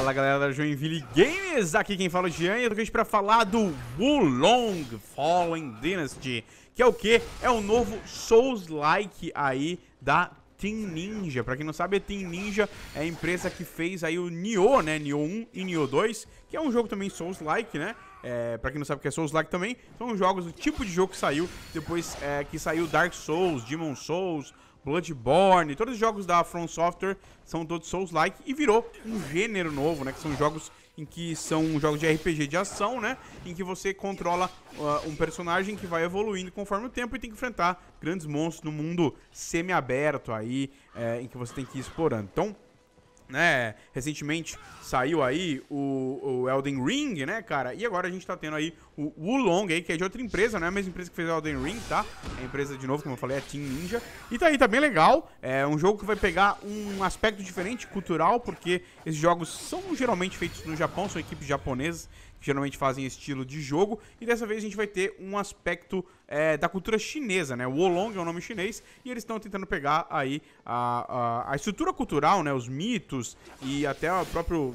Fala galera da Joinville Games, aqui quem fala é o Jean e eu tô aqui pra falar do Wulong Fallen Dynasty, que é o que? É o novo Souls-like aí da Team Ninja. Pra quem não sabe, a Team Ninja é a empresa que fez aí o Nioh, né, Nioh 1 e Nioh 2, que é um jogo também Souls-like, né, é, pra quem não sabe o que é Souls-like também, são jogos, o tipo de jogo que saiu depois é, que saiu Dark Souls, Demon Souls, Bloodborne, todos os jogos da From Software são todos Souls-like e virou um gênero novo, né? Que são jogos em que são jogos de RPG de ação, né? Em que você controla uh, um personagem que vai evoluindo conforme o tempo e tem que enfrentar grandes monstros no mundo semi-aberto aí, é, em que você tem que ir explorando. Então, né, recentemente saiu aí o, o, Elden Ring, né, cara? E agora a gente tá tendo aí o Wulong aí, que é de outra empresa, não é a mesma empresa que fez o Elden Ring, tá? É a empresa, de novo, como eu falei, é Team Ninja. E tá aí, tá bem legal. É um jogo que vai pegar um aspecto diferente, cultural, porque esses jogos são geralmente feitos no Japão, são equipes japonesas que geralmente fazem estilo de jogo. E dessa vez a gente vai ter um aspecto é, da cultura chinesa, né? O Wolong é o nome chinês e eles estão tentando pegar aí a, a, a, estrutura cultural, né? Os mitos e até o próprio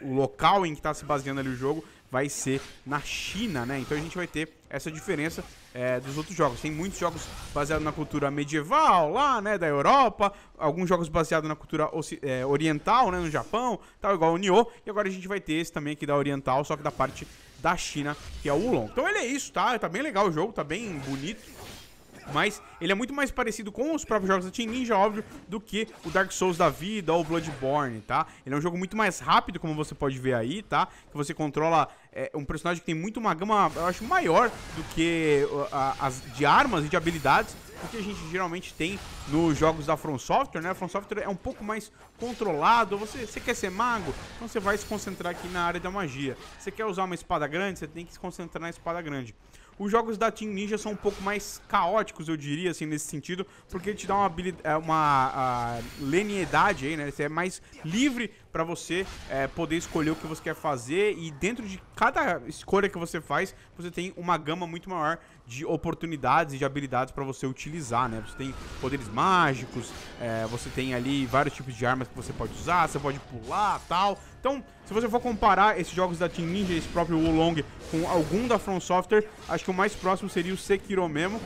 o local em que está se baseando ali o jogo vai ser na China, né? Então a gente vai ter essa diferença é, dos outros jogos. Tem muitos jogos baseados na cultura medieval lá, né, da Europa, alguns jogos baseados na cultura é, oriental, né, no Japão, tal, igual o Nioh, e agora a gente vai ter esse também aqui da oriental, só que da parte da China, que é o Wulong. Então ele é isso, tá? Tá bem legal o jogo, tá bem bonito. Mas ele é muito mais parecido com os próprios jogos da Team Ninja, óbvio, do que o Dark Souls da vida ou o Bloodborne, tá? Ele é um jogo muito mais rápido, como você pode ver aí, tá? Que você controla é, um personagem que tem muito uma gama, eu acho, maior do que as de armas e de habilidades o que a gente geralmente tem nos jogos da From Software, né? A From Software é um pouco mais controlado. Você, você quer ser mago? Então você vai se concentrar aqui na área da magia. Você quer usar uma espada grande? Você tem que se concentrar na espada grande. Os jogos da Team Ninja são um pouco mais caóticos, eu diria, assim, nesse sentido, porque te dá uma, é, uma ah, leniedade aí, né? Você é mais livre para você é, poder escolher o que você quer fazer e dentro de cada escolha que você faz, você tem uma gama muito maior de oportunidades e de habilidades para você utilizar, né? Você tem poderes mágicos, é, você tem ali vários tipos de armas que você pode usar, você pode pular, tal. Então, se você for comparar esses jogos da Team Ninja, esse próprio Wulong, com algum da From Software, acho que o mais próximo seria o Sekiro mesmo,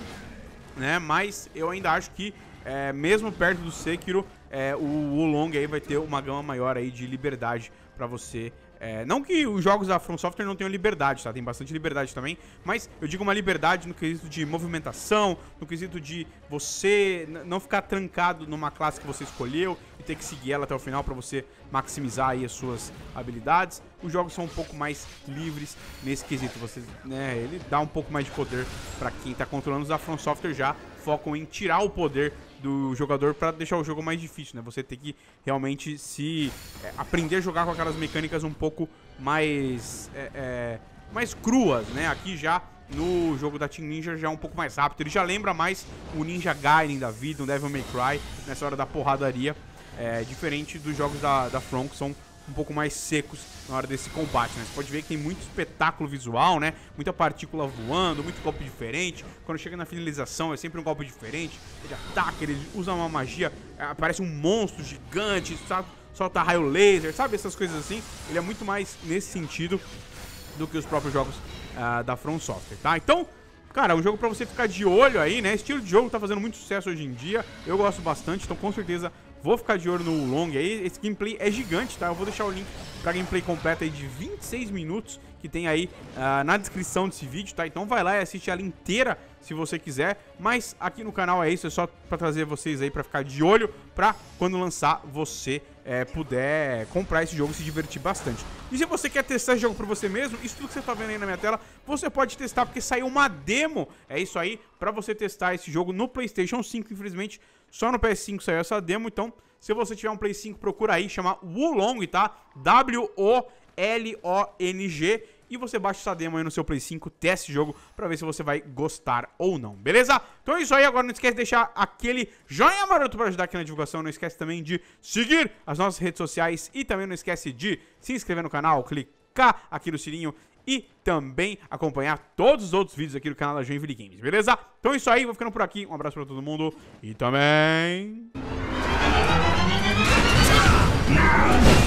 né? Mas eu ainda acho que é, mesmo perto do Sekiro, é, o Wolong aí vai ter uma gama maior aí de liberdade para você. É, não que os jogos da From Software não tenham liberdade, tá? Tem bastante liberdade também, mas eu digo uma liberdade no quesito de movimentação, no quesito de você não ficar trancado numa classe que você escolheu e ter que seguir ela até o final para você maximizar aí as suas habilidades. Os jogos são um pouco mais livres nesse quesito, você, né, ele dá um pouco mais de poder para quem tá controlando os da From Software já focam em tirar o poder do jogador para deixar o jogo mais difícil, né? Você tem que realmente se é, aprender a jogar com aquelas mecânicas um pouco mais é, é, mais cruas, né? Aqui já no jogo da Team Ninja já é um pouco mais rápido. Ele já lembra mais o Ninja Gaiden da vida, o Devil May Cry nessa hora da porradaria, é, diferente dos jogos da, da From que são um pouco mais secos na hora desse combate, né? Você pode ver que tem muito espetáculo visual, né? Muita partícula voando, muito golpe diferente. Quando chega na finalização é sempre um golpe diferente. Ele ataca, ele usa uma magia, é, aparece um monstro gigante, sabe? solta raio laser, sabe? Essas coisas assim. Ele é muito mais nesse sentido do que os próprios jogos uh, da From Software, tá? Então, Cara, é um jogo para você ficar de olho aí, né? Estilo de jogo tá fazendo muito sucesso hoje em dia. Eu gosto bastante, então com certeza Vou ficar de olho no long aí. Esse gameplay é gigante, tá? Eu vou deixar o link pra gameplay completa aí de 26 minutos que tem aí uh, na descrição desse vídeo, tá? Então vai lá e assiste ela inteira se você quiser. Mas aqui no canal é isso, é só para trazer vocês aí para ficar de olho, para quando lançar você é, puder comprar esse jogo e se divertir bastante. E se você quer testar esse jogo por você mesmo, isso tudo que você está vendo aí na minha tela, você pode testar porque saiu uma demo, é isso aí, para você testar esse jogo no PlayStation 5, infelizmente só no PS5 saiu essa demo, então se você tiver um Play 5, procura aí, chama Wulong, tá? W-O-L-O-N-G e você baixa essa demo aí no seu Play 5, teste jogo pra ver se você vai gostar ou não, beleza? Então é isso aí, agora não esquece de deixar aquele joinha maroto pra ajudar aqui na divulgação, não esquece também de seguir as nossas redes sociais e também não esquece de se inscrever no canal, clicar aqui no sininho e também acompanhar todos os outros vídeos aqui do canal da Joinville Games, beleza? Então é isso aí, vou ficando por aqui, um abraço pra todo mundo e também... Now!